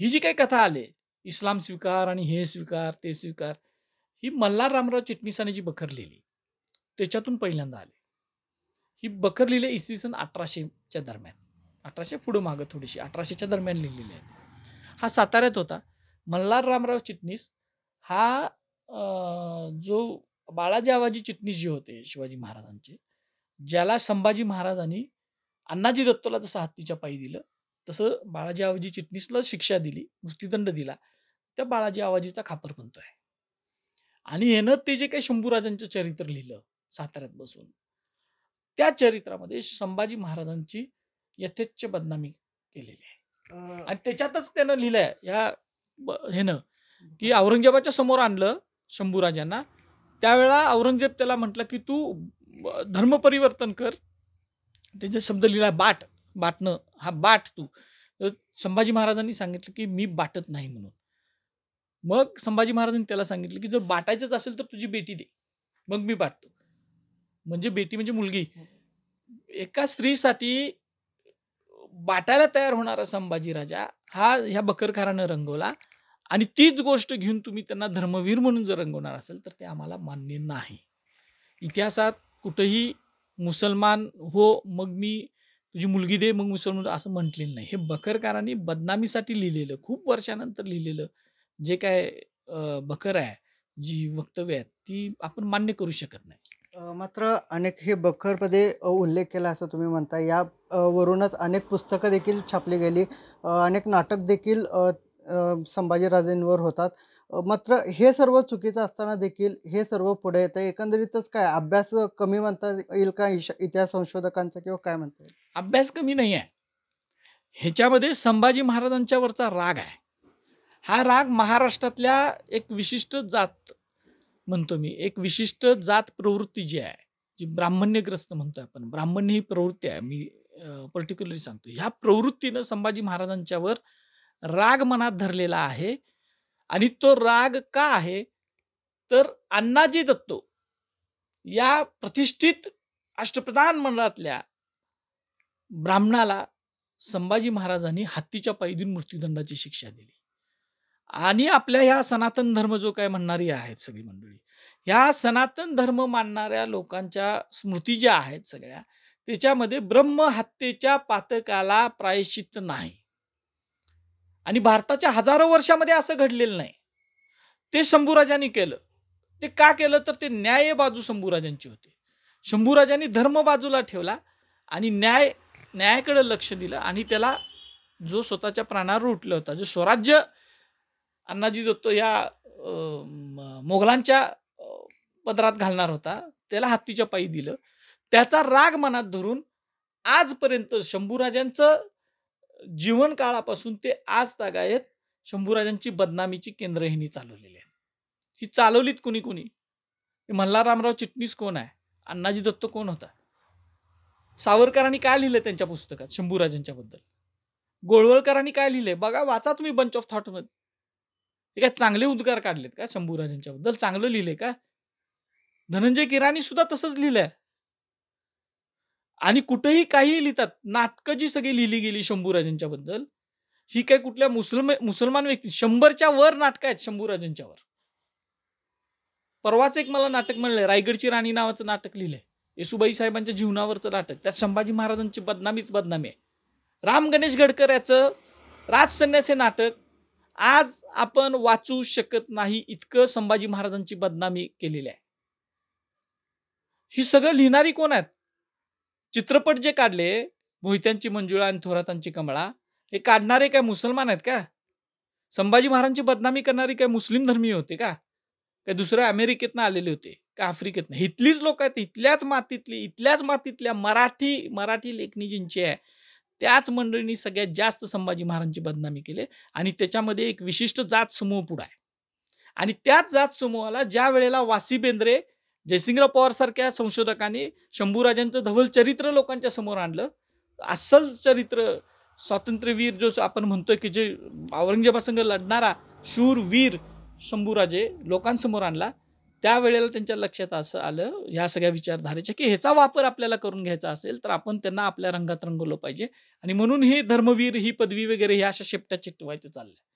ही जी काही कथा आले इस्लाम स्वीकार आणि हे स्वीकार ते स्वीकार ही मल्हार रामराव चिटणीसाने जी बखर लिहिली त्याच्यातून पहिल्यांदा आले ही बखर लिहिले इसवी सन अठराशेच्या दरम्यान अठराशे पुढं मागं थोडीशी अठराशेच्या दरम्यान लिहिलेली आहेत हा साताऱ्यात होता मल्हार रामराव चिटणीस हा जो बाळाजी आवाजी चिटणीस जे होते शिवाजी महाराजांचे ज्याला संभाजी महाराजांनी अण्णाजी दत्तोला जसं हत्तीच्या पायी दिलं तसं बाळाजी आवाजी चिटणीसला शिक्षा दिली मृत्यूदंड दिला त्या बाळाजी आवाजीचा खापर बनतोय आणि यानं ते जे काही शंभूराजांचं चरित्र लिहिलं साताऱ्यात बसून त्या चरित्रामध्ये संभाजी महाराजांची यथेच्छ बदनामी केलेली आहे आणि त्याच्यातच त्यानं लिहिलंय या ह्यानं की औरंगजेबाच्या समोर आणलं शंभूराजांना त्यावेळा औरंगजेब त्याला म्हटलं की तू धर्म परिवर्तन कर त्याचे शब्द लिहिला बाट बाटणं हा बाट तू संभाजी महाराजांनी सांगितलं की मी बाटत नाही म्हणून मग संभाजी महाराजांनी त्याला सांगितलं की जर बाटायचंच असेल तर तुझी बेटी दे मग मी बाटतो म्हणजे बेटी म्हणजे मुलगी हो. एका स्त्रीसाठी बाटायला तयार होणारा संभाजी राजा हा ह्या बकरखारानं रंगवला आणि तीच गोष्ट घेऊन तुम्ही त्यांना धर्मवीर म्हणून जर रंगवणार असेल तर ते आम्हाला मान्य नाही इतिहासात कुठंही मुसलमान हो मग मी तुझी मुलगी दे मग मुसलमान असं म्हटलेलं नाही हे बखरकारांनी बदनामीसाठी लिहिलेलं खूप वर्षानंतर लिहिलेलं जे काय बखर आहे जी वक्तव्य आहेत ती आपण मान्य करू शकत नाही मात्र अनेक हे बखरमध्ये उल्लेख केला असं तुम्ही म्हणता या वरूनच अनेक पुस्तकं देखील छापली गेली अनेक नाटक देखील संभाजीराजेंवर होतात मात्र हे सर्व चुकीचं असताना देखील हे सर्व पुढे येतं एकंदरीतच काय अभ्यास कमी म्हणता येईल का इतिहास संशोधकांचा किंवा काय म्हणता येईल अभ्यास कमी नाही आहे ह्याच्यामध्ये संभाजी महाराजांच्यावरचा राग आहे हा राग महाराष्ट्रातल्या एक विशिष्ट जात म्हणतो मी एक विशिष्ट जात प्रवृत्ती जी आहे जी ब्राह्मण्यग्रस्त म्हणतो आपण ब्राह्मण्य ही प्रवृत्ती आहे मी पर्टिक्युलरली सांगतो ह्या प्रवृत्तीनं संभाजी महाराजांच्यावर राग मनात धरलेला आहे आणि तो राग का आहे तर अण्णाजी दत्तो या प्रतिष्ठित अष्टप्रधान मंडळातल्या ब्राह्मणाला संभाजी महाराजांनी हत्तीच्या पैदून मृत्यूदंडाची शिक्षा दिली आणि आपल्या ह्या सनातन धर्म जो काय म्हणणारी आहेत सगळी मंडळी ह्या सनातन धर्म मानणाऱ्या लोकांच्या स्मृती ज्या आहेत सगळ्या त्याच्यामध्ये ब्रह्म हत्येच्या पातकाला प्रायश्चित नाही आणि भारताच्या हजारो वर्षामध्ये असं घडलेलं नाही ते शंभूराजांनी केलं ते का केलं तर ते न्याय बाजू शंभूराजांची होती शंभूराजांनी धर्म बाजूला ठेवला आणि न्याय न्यायाकडे लक्ष दिलं आणि त्याला जो स्वतःच्या प्राणावर उठला होता जो स्वराज्य अण्णाजी दत्तो या मोगलांच्या पदरात घालणार होता त्याला हत्तीच्या पायी दिलं त्याचा राग मनात धरून आजपर्यंत शंभूराजांचं जीवन काळापासून ते आज तागायत शंभूराजांची बदनामीची केंद्रहिणी चालवलेली आहे ही चालवलीत कुणी कुणी मल्हाररामराव चिटणीस कोण आहे अण्णाजी दत्त कोण होता सावरकरांनी काय लिहिलं त्यांच्या पुस्तकात शंभूराजांच्या बद्दल गोळवळकरांनी काय लिहिलंय बघा वाचा तुम्ही बंच ऑफ थॉट मध्ये ते काय चांगले उद्गार काढलेत का शंभूराजांच्या बद्दल चांगलं लिहिलंय का धनंजय किराणी सुद्धा तसंच लिहिलंय आणि कुठेही काही लिहितात नाटकं जी सगळी लिहिली गेली शंभूराजांच्या बद्दल ही काय कुठल्या मुसलम मुसलमान व्यक्ती शंभरच्या वर नाटकं आहेत शंभूराजांच्या वर परवाच एक मला नाटक मिळलंय रायगडची राणी नावाचं नाटक लिहिलंय येसुबाई साहेबांच्या जीवनावरचं नाटक त्यात संभाजी महाराजांची बदनामीच बदनामी आहे राम गणेश गडकर याचं राजसन्यास नाटक आज आपण वाचू शकत नाही इतकं संभाजी महाराजांची बदनामी केलेली आहे ही सगळं लिहिणारी कोण आहेत चित्रपट जे काढले मोहित्यांची मंजुळा आणि थोरातांची कमळा हे काढणारे काय मुसलमान आहेत का संभाजी महाराजांची बदनामी करणारे काय मुस्लिम धर्मीय होते का काय दुसऱ्या अमेरिकेतनं आलेले होते का आफ्रिकेतनं इथलीच लोक आहेत इथल्याच मातीतली इथल्याच मातीतल्या मराठी मराठी लेखणी ज्यांची आहे त्याच मंडळींनी सगळ्यात जास्त संभाजी महाराजांची बदनामी केली आणि त्याच्यामध्ये एक विशिष्ट जात समूह पुढा आहे आणि त्याच जात समूहाला ज्या वेळेला वासी बेंद्रे जयसिंगराव पवारसारख्या संशोधकांनी शंभूराजांचं धवल चरित्र लोकांच्या समोर आणलं अस्सल चरित्र स्वातंत्र्यवीर जो आपण म्हणतोय की जे औरंगजेबासंग लढणारा शूरवीर शंभूराजे लोकांसमोर आणला त्यावेळेला त्यांच्या लक्षात असं आलं ह्या सगळ्या विचारधारेच्या की ह्याचा वापर आपल्याला करून घ्यायचा असेल तर आपण त्यांना आपल्या रंगात रंगवलं पाहिजे आणि म्हणून हे धर्मवीर ही पदवी वगैरे ह्या अशा शेपट्या चिटवायचं चाललं